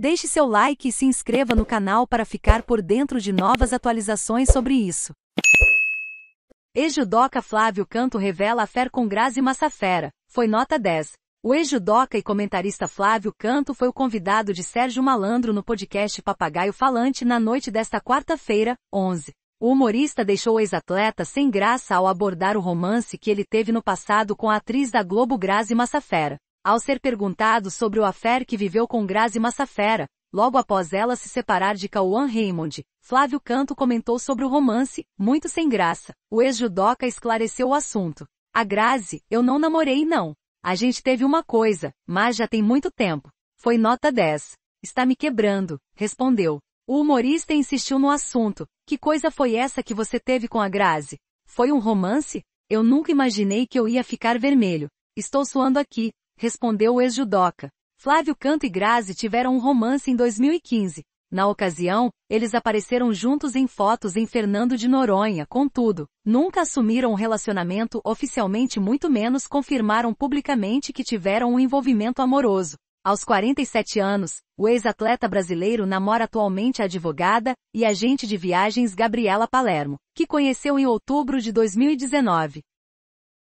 Deixe seu like e se inscreva no canal para ficar por dentro de novas atualizações sobre isso. Ex-judoca Flávio Canto revela fé com Grazi Massafera. Foi nota 10. O ex-judoca e comentarista Flávio Canto foi o convidado de Sérgio Malandro no podcast Papagaio Falante na noite desta quarta-feira, 11. O humorista deixou o ex-atleta sem graça ao abordar o romance que ele teve no passado com a atriz da Globo Grazi Massafera. Ao ser perguntado sobre o affair que viveu com Grazi Massafera, logo após ela se separar de Cauã Raymond, Flávio Canto comentou sobre o romance, muito sem graça. O ex-judoca esclareceu o assunto. A Grazi, eu não namorei não. A gente teve uma coisa, mas já tem muito tempo. Foi nota 10. Está me quebrando, respondeu. O humorista insistiu no assunto. Que coisa foi essa que você teve com a Grazi? Foi um romance? Eu nunca imaginei que eu ia ficar vermelho. Estou suando aqui, respondeu o ex-judoca. Flávio Canto e Grazi tiveram um romance em 2015. Na ocasião, eles apareceram juntos em fotos em Fernando de Noronha, contudo, nunca assumiram um relacionamento oficialmente, muito menos confirmaram publicamente que tiveram um envolvimento amoroso. Aos 47 anos, o ex-atleta brasileiro namora atualmente a advogada e agente de viagens Gabriela Palermo, que conheceu em outubro de 2019.